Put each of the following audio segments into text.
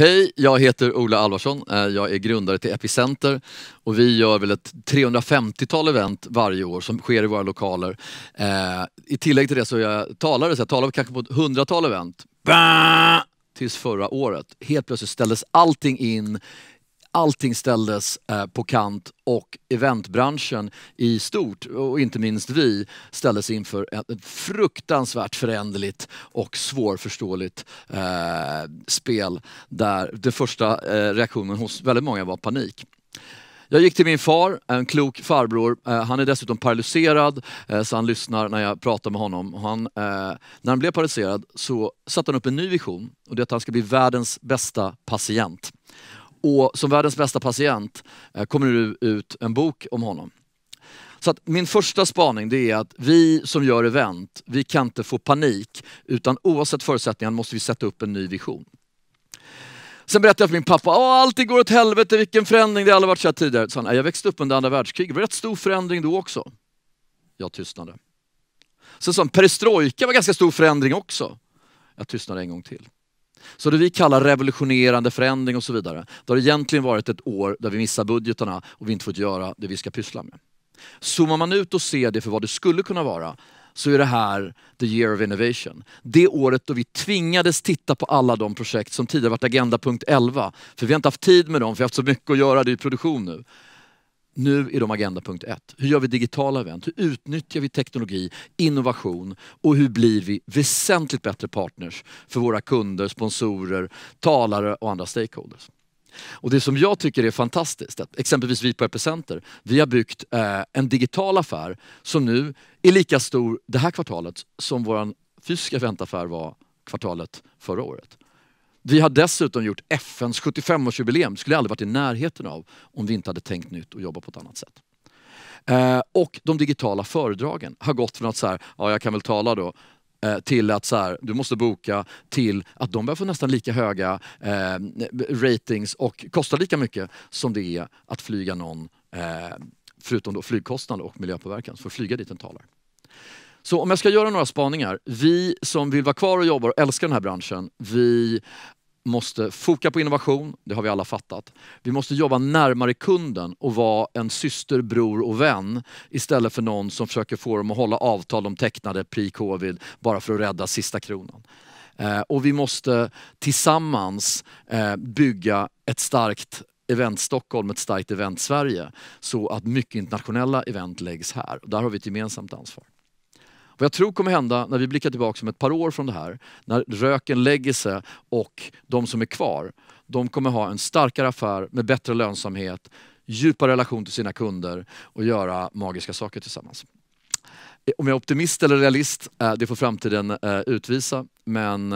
Hej, jag heter Ola Alvarsson. Eh, jag är grundare till Epicenter och vi gör väl ett 350-tal event varje år som sker i våra lokaler. Eh, I tillägg till det så är jag talare, så jag talar kanske på ett hundratal event. Bah! Tills förra året. Helt plötsligt ställdes allting in Allting ställdes eh, på kant och eventbranschen i stort och inte minst vi ställdes inför ett fruktansvärt föränderligt och svårförståeligt eh, spel där den första eh, reaktionen hos väldigt många var panik. Jag gick till min far, en klok farbror. Eh, han är dessutom paralyserad, eh, så han lyssnar när jag pratar med honom. Han, när han blev paralyserad så satte han upp en ny vision och det är att han ska bli världens bästa patient. Och som världens bästa patient eh, kommer nu ut en bok om honom. Så min första spaning det är att vi som gör event, vi kan inte få panik utan oavsett förutsättningar måste vi sätta upp en ny vision. Sen berättade jag för min pappa, allting går åt helvete, vilken förändring, det har aldrig varit så här tidigare. Så han, jag växte upp under andra världskriget, det var rätt stor förändring då också. Jag tystnade. Sen sa han, perestrojka var ganska stor förändring också. Jag tystnade en gång till. Så det vi kallar revolutionerande förändring och så vidare, det har egentligen varit ett år där vi missar budgetarna och vi inte fått göra det vi ska pyssla med. Zoomar man ut och ser det för vad det skulle kunna vara så är det här the year of innovation. Det året då vi tvingades titta på alla de projekt som tidigare varit Agenda punkt 11. För vi har inte haft tid med dem, för vi har haft så mycket att göra, det är produktion nu. Nu är de agenda punkt ett. Hur gör vi digitala event? Hur utnyttjar vi teknologi, innovation och hur blir vi väsentligt bättre partners för våra kunder, sponsorer, talare och andra stakeholders? Och det som jag tycker är fantastiskt, att exempelvis vi på Epicenter, vi har byggt eh, en digital affär som nu är lika stor det här kvartalet som vår fysiska eventaffär var kvartalet förra året. Vi har dessutom gjort FNs 75-årsjubileum. Det skulle jag aldrig varit i närheten av om vi inte hade tänkt nytt och jobbat på ett annat sätt. Eh, och de digitala föredragen har gått från att så här, ja jag kan väl tala då, eh, till att så här, du måste boka, till att de börjar få nästan lika höga eh, ratings och kostar lika mycket som det är att flyga någon, eh, förutom då flygkostnad och miljöpåverkan, för att flyga dit en talar. Så om jag ska göra några spaningar. Vi som vill vara kvar och jobba och älskar den här branschen, vi måste foka på innovation, det har vi alla fattat. Vi måste jobba närmare kunden och vara en syster, bror och vän istället för någon som försöker få dem att hålla avtal de tecknade pre-covid bara för att rädda sista kronan. Eh, och vi måste tillsammans eh, bygga ett starkt Event Stockholm, ett starkt Event Sverige så att mycket internationella event läggs här. Där har vi ett gemensamt ansvar. Vad jag tror kommer hända när vi blickar tillbaka om ett par år från det här, när röken lägger sig och de som är kvar, de kommer ha en starkare affär med bättre lönsamhet, djupare relation till sina kunder och göra magiska saker tillsammans. Eh, om jag är optimist eller realist, eh, det får framtiden eh, utvisa. Men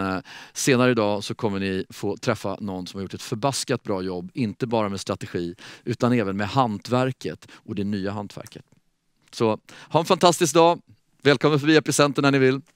senare idag så kommer ni få träffa någon som har gjort ett förbaskat bra jobb, inte bara med strategi, utan även med hantverket och det nya hantverket. Så ha en fantastisk dag. Välkommen förbi Epicenter när ni vill.